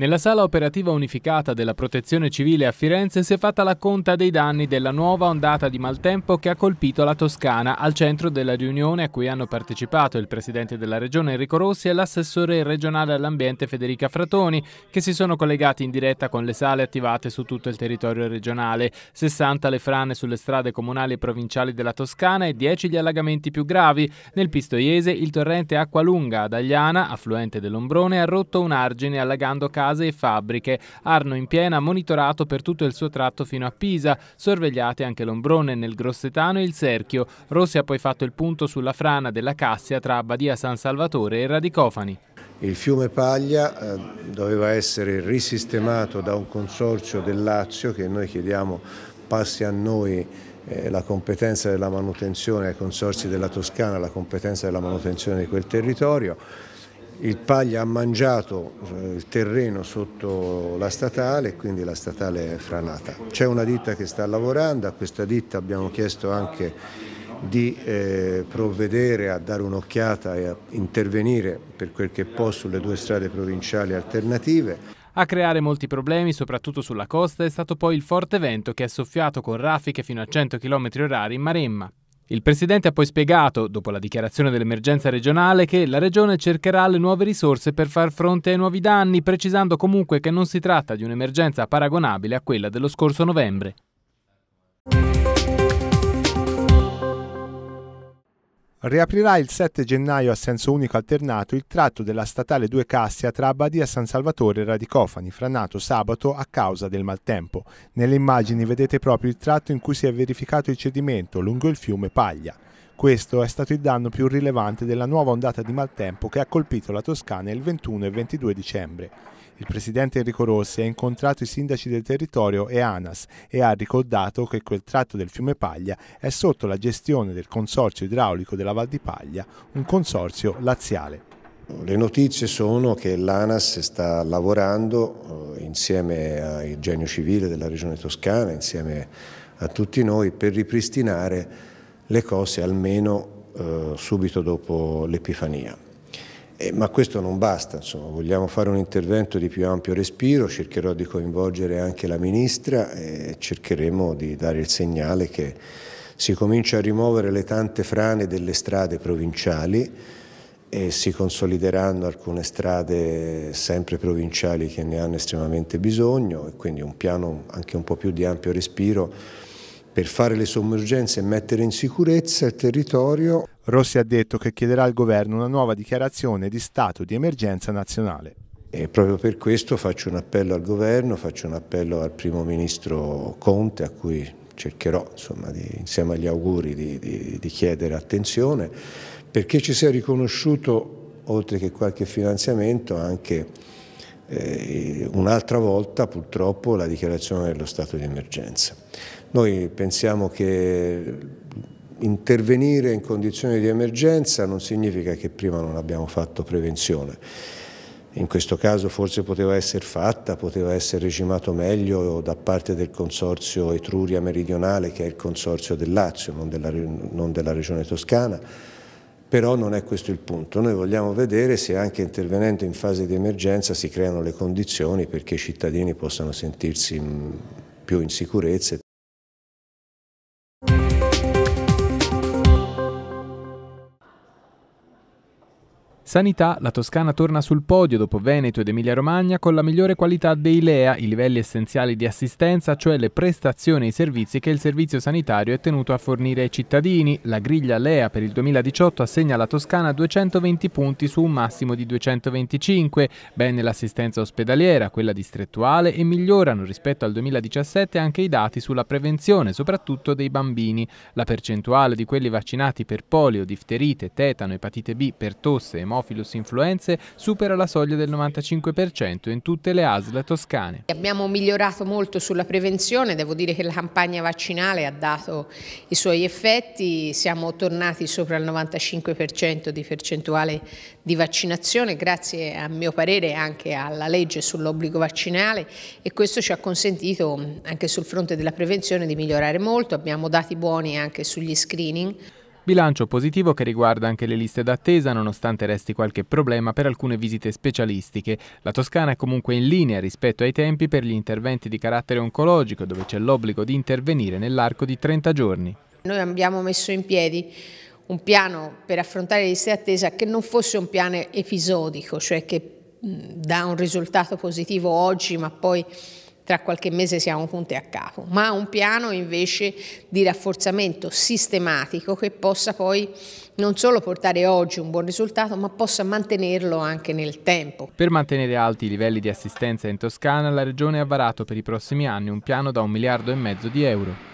Nella sala operativa unificata della Protezione Civile a Firenze si è fatta la conta dei danni della nuova ondata di maltempo che ha colpito la Toscana al centro della riunione a cui hanno partecipato il Presidente della Regione Enrico Rossi e l'assessore regionale all'ambiente Federica Fratoni che si sono collegati in diretta con le sale attivate su tutto il territorio regionale, 60 le frane sulle strade comunali e provinciali della Toscana e 10 gli allagamenti più gravi. Nel Pistoiese il torrente Acqualunga ad Agliana, affluente dell'Ombrone, ha rotto un argine allagando casa case e fabbriche. Arno in piena monitorato per tutto il suo tratto fino a Pisa, sorvegliate anche Lombrone nel Grossetano e il Serchio. Rossi ha poi fatto il punto sulla frana della Cassia tra Badia San Salvatore e Radicofani. Il fiume Paglia eh, doveva essere risistemato da un consorzio del Lazio che noi chiediamo passi a noi eh, la competenza della manutenzione, ai consorsi della Toscana la competenza della manutenzione di quel territorio il Paglia ha mangiato eh, il terreno sotto la statale, quindi la statale è franata. C'è una ditta che sta lavorando, a questa ditta abbiamo chiesto anche di eh, provvedere a dare un'occhiata e a intervenire per quel che può sulle due strade provinciali alternative. A creare molti problemi, soprattutto sulla costa, è stato poi il forte vento che ha soffiato con raffiche fino a 100 km orari in Maremma. Il Presidente ha poi spiegato, dopo la dichiarazione dell'emergenza regionale, che la Regione cercherà le nuove risorse per far fronte ai nuovi danni, precisando comunque che non si tratta di un'emergenza paragonabile a quella dello scorso novembre. Riaprirà il 7 gennaio a senso unico alternato il tratto della statale 2 Cassia tra Abbadia San Salvatore e Radicofani, franato sabato a causa del maltempo. Nelle immagini vedete proprio il tratto in cui si è verificato il cedimento lungo il fiume Paglia. Questo è stato il danno più rilevante della nuova ondata di maltempo che ha colpito la Toscana il 21 e 22 dicembre. Il presidente Enrico Rossi ha incontrato i sindaci del territorio e ANAS e ha ricordato che quel tratto del fiume Paglia è sotto la gestione del Consorzio idraulico della Val di Paglia, un consorzio laziale. Le notizie sono che l'ANAS sta lavorando eh, insieme al Genio Civile della Regione Toscana, insieme a tutti noi per ripristinare le cose almeno eh, subito dopo l'Epifania. Eh, ma questo non basta, insomma, vogliamo fare un intervento di più ampio respiro, cercherò di coinvolgere anche la Ministra e cercheremo di dare il segnale che si comincia a rimuovere le tante frane delle strade provinciali e si consolideranno alcune strade sempre provinciali che ne hanno estremamente bisogno e quindi un piano anche un po' più di ampio respiro per fare le sommergenze e mettere in sicurezza il territorio. Rossi ha detto che chiederà al governo una nuova dichiarazione di stato di emergenza nazionale. E proprio per questo faccio un appello al governo, faccio un appello al primo ministro Conte a cui cercherò insomma, di, insieme agli auguri di, di, di chiedere attenzione perché ci sia riconosciuto oltre che qualche finanziamento anche eh, un'altra volta purtroppo la dichiarazione dello stato di emergenza. Noi pensiamo che intervenire in condizioni di emergenza non significa che prima non abbiamo fatto prevenzione. In questo caso forse poteva essere fatta, poteva essere regimato meglio da parte del consorzio Etruria Meridionale, che è il consorzio del Lazio, non della, non della regione toscana, però non è questo il punto. Noi vogliamo vedere se anche intervenendo in fase di emergenza si creano le condizioni perché i cittadini possano sentirsi più in sicurezza. Sanità, la Toscana torna sul podio dopo Veneto ed Emilia-Romagna con la migliore qualità dei LEA, i livelli essenziali di assistenza, cioè le prestazioni e i servizi che il servizio sanitario è tenuto a fornire ai cittadini. La griglia LEA per il 2018 assegna alla Toscana 220 punti su un massimo di 225, bene l'assistenza ospedaliera, quella distrettuale e migliorano rispetto al 2017 anche i dati sulla prevenzione, soprattutto dei bambini. La percentuale di quelli vaccinati per polio, difterite, tetano, epatite B, per tosse e morte Haemophilus influenzae supera la soglia del 95% in tutte le ASL toscane. Abbiamo migliorato molto sulla prevenzione, devo dire che la campagna vaccinale ha dato i suoi effetti, siamo tornati sopra il 95% di percentuale di vaccinazione grazie a mio parere anche alla legge sull'obbligo vaccinale e questo ci ha consentito anche sul fronte della prevenzione di migliorare molto, abbiamo dati buoni anche sugli screening. Bilancio positivo che riguarda anche le liste d'attesa, nonostante resti qualche problema per alcune visite specialistiche. La Toscana è comunque in linea rispetto ai tempi per gli interventi di carattere oncologico, dove c'è l'obbligo di intervenire nell'arco di 30 giorni. Noi abbiamo messo in piedi un piano per affrontare le liste d'attesa che non fosse un piano episodico, cioè che dà un risultato positivo oggi ma poi tra qualche mese siamo punti a capo, ma un piano invece di rafforzamento sistematico che possa poi non solo portare oggi un buon risultato, ma possa mantenerlo anche nel tempo. Per mantenere alti i livelli di assistenza in Toscana, la Regione ha varato per i prossimi anni un piano da un miliardo e mezzo di euro.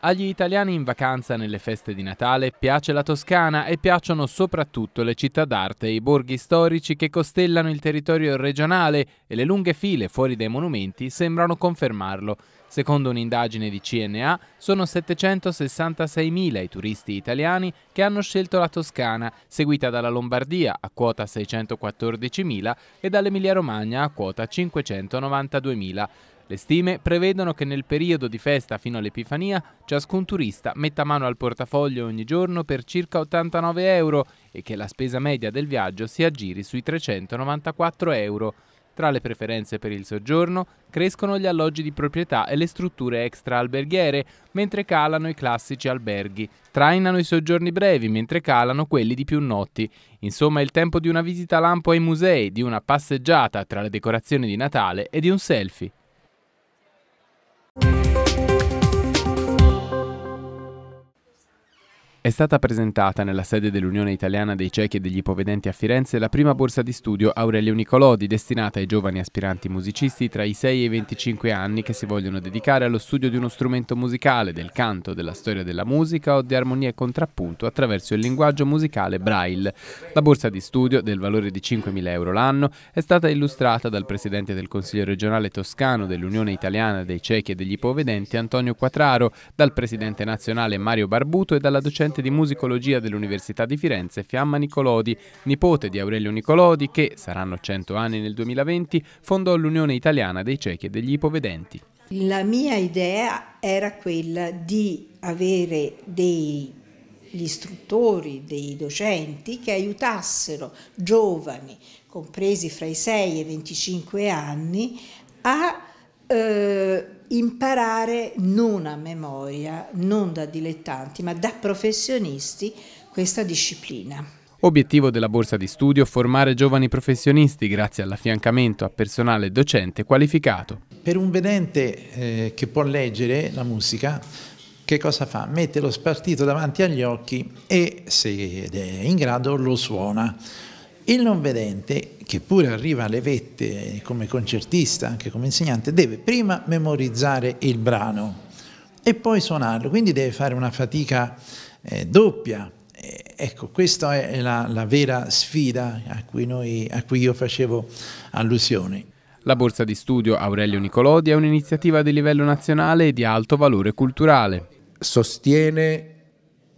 Agli italiani in vacanza nelle feste di Natale piace la Toscana e piacciono soprattutto le città d'arte e i borghi storici che costellano il territorio regionale e le lunghe file fuori dai monumenti sembrano confermarlo. Secondo un'indagine di CNA, sono 766.000 i turisti italiani che hanno scelto la Toscana, seguita dalla Lombardia a quota 614.000 e dall'Emilia-Romagna a quota 592.000. Le stime prevedono che nel periodo di festa fino all'Epifania ciascun turista metta mano al portafoglio ogni giorno per circa 89 euro e che la spesa media del viaggio si aggiri sui 394 euro. Tra le preferenze per il soggiorno crescono gli alloggi di proprietà e le strutture extra-alberghiere, mentre calano i classici alberghi. Trainano i soggiorni brevi, mentre calano quelli di più notti. Insomma, il tempo di una visita lampo ai musei, di una passeggiata tra le decorazioni di Natale e di un selfie. È stata presentata nella sede dell'Unione Italiana dei Ciechi e degli Ipovedenti a Firenze la prima borsa di studio Aurelio Nicolodi destinata ai giovani aspiranti musicisti tra i 6 e i 25 anni che si vogliono dedicare allo studio di uno strumento musicale, del canto, della storia della musica o di armonia e contrappunto attraverso il linguaggio musicale braille. La borsa di studio, del valore di 5.000 euro l'anno, è stata illustrata dal presidente del Consiglio regionale toscano dell'Unione Italiana dei Ciechi e degli Ipovedenti Antonio Quatraro, dal presidente nazionale Mario Barbuto e dalla docente docente di musicologia dell'Università di Firenze, Fiamma Nicolodi, nipote di Aurelio Nicolodi che, saranno 100 anni nel 2020, fondò l'Unione Italiana dei Ciechi e degli Ipovedenti. La mia idea era quella di avere degli istruttori, dei docenti che aiutassero giovani, compresi fra i 6 e i 25 anni, a eh, imparare non a memoria, non da dilettanti, ma da professionisti questa disciplina. Obiettivo della borsa di studio formare giovani professionisti grazie all'affiancamento a personale docente qualificato. Per un vedente eh, che può leggere la musica, che cosa fa? Mette lo spartito davanti agli occhi e se è in grado lo suona. Il non vedente che pure arriva alle vette come concertista, anche come insegnante, deve prima memorizzare il brano e poi suonarlo, quindi deve fare una fatica eh, doppia. Eh, ecco, questa è la, la vera sfida a cui, noi, a cui io facevo allusione. La borsa di studio Aurelio Nicolodi è un'iniziativa di livello nazionale e di alto valore culturale. Sostiene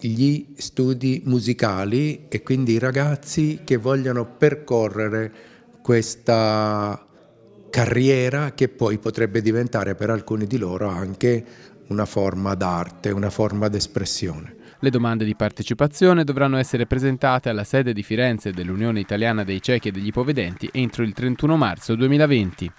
gli studi musicali e quindi i ragazzi che vogliono percorrere questa carriera che poi potrebbe diventare per alcuni di loro anche una forma d'arte, una forma d'espressione. Le domande di partecipazione dovranno essere presentate alla sede di Firenze dell'Unione Italiana dei Ciechi e degli Ipovedenti entro il 31 marzo 2020.